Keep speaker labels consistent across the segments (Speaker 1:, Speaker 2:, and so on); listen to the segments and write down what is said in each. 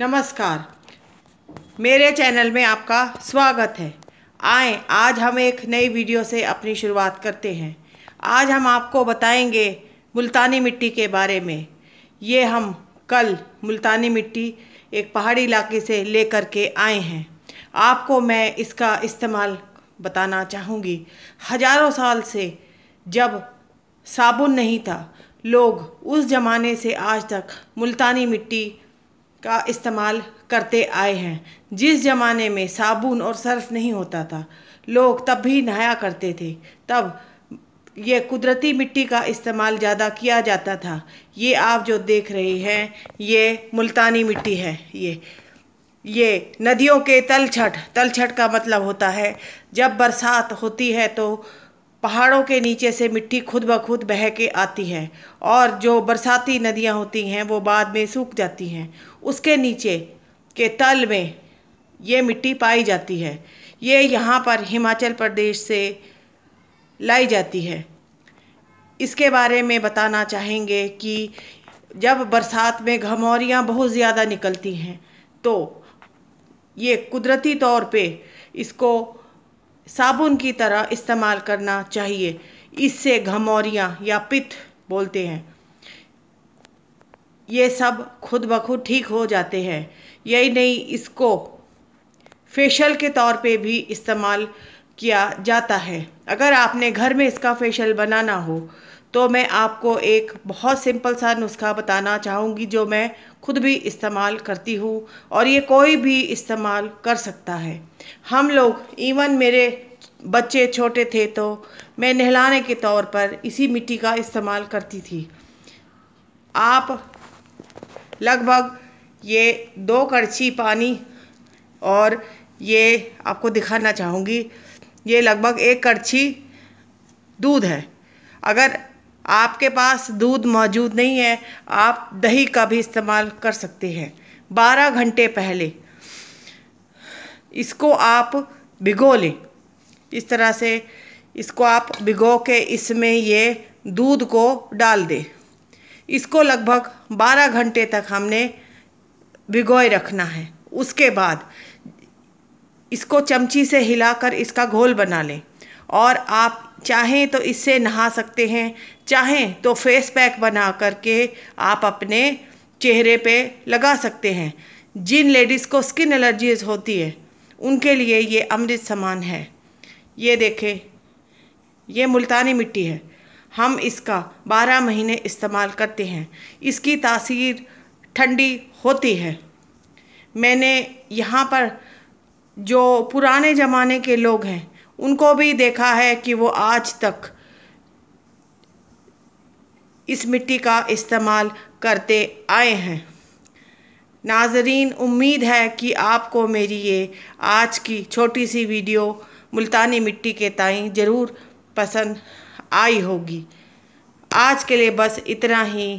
Speaker 1: नमस्कार मेरे चैनल में आपका स्वागत है आए आज हम एक नई वीडियो से अपनी शुरुआत करते हैं आज हम आपको बताएंगे मुल्तानी मिट्टी के बारे में ये हम कल मुल्तानी मिट्टी एक पहाड़ी इलाके से लेकर के आए हैं आपको मैं इसका इस्तेमाल बताना चाहूँगी हज़ारों साल से जब साबुन नहीं था लोग उस ज़माने से आज तक मुल्तानी मिट्टी का इस्तेमाल करते आए हैं जिस ज़माने में साबुन और सर्फ नहीं होता था लोग तब भी नहाया करते थे तब ये कुदरती मिट्टी का इस्तेमाल ज़्यादा किया जाता था ये आप जो देख रहे हैं ये मुल्तानी मिट्टी है ये ये नदियों के तलछट तलछट का मतलब होता है जब बरसात होती है तो पहाड़ों के नीचे से मिट्टी खुद ब खुद बह के आती है और जो बरसाती नदियाँ होती हैं वो बाद में सूख जाती हैं उसके नीचे के तल में ये मिट्टी पाई जाती है ये यहाँ पर हिमाचल प्रदेश से लाई जाती है इसके बारे में बताना चाहेंगे कि जब बरसात में घमौरियाँ बहुत ज़्यादा निकलती हैं तो ये कुदरती तौर पे इसको साबुन की तरह इस्तेमाल करना चाहिए इससे घमौरियाँ या पित्त बोलते हैं ये सब खुद ब खुद ठीक हो जाते हैं यही नहीं इसको फेशियल के तौर पे भी इस्तेमाल किया जाता है अगर आपने घर में इसका फेशियल बनाना हो तो मैं आपको एक बहुत सिंपल सा नुस्खा बताना चाहूँगी जो मैं खुद भी इस्तेमाल करती हूँ और ये कोई भी इस्तेमाल कर सकता है हम लोग इवन मेरे बच्चे छोटे थे तो मैं नहलाने के तौर पर इसी मिट्टी का इस्तेमाल करती थी आप लगभग ये दो कड़छी पानी और ये आपको दिखाना चाहूँगी ये लगभग एक कड़छी दूध है अगर आपके पास दूध मौजूद नहीं है आप दही का भी इस्तेमाल कर सकते हैं बारह घंटे पहले इसको आप भिगो लें इस तरह से इसको आप भिगो के इसमें ये दूध को डाल दें इसको लगभग 12 घंटे तक हमने भिगोए रखना है उसके बाद इसको चमची से हिलाकर इसका घोल बना लें और आप चाहें तो इससे नहा सकते हैं चाहें तो फेस पैक बना करके आप अपने चेहरे पे लगा सकते हैं जिन लेडीज़ को स्किन एलर्जीज होती है उनके लिए ये अमृत समान है ये देखें ये मुल्तानी मिट्टी है हम इसका बारह महीने इस्तेमाल करते हैं इसकी तासीर ठंडी होती है मैंने यहाँ पर जो पुराने ज़माने के लोग हैं उनको भी देखा है कि वो आज तक इस मिट्टी का इस्तेमाल करते आए हैं नाजरीन उम्मीद है कि आपको मेरी ये आज की छोटी सी वीडियो मुल्तानी मिट्टी के ताई ज़रूर पसंद आई होगी आज के लिए बस इतना ही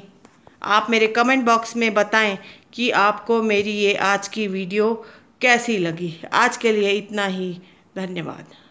Speaker 1: आप मेरे कमेंट बॉक्स में बताएं कि आपको मेरी ये आज की वीडियो कैसी लगी आज के लिए इतना ही धन्यवाद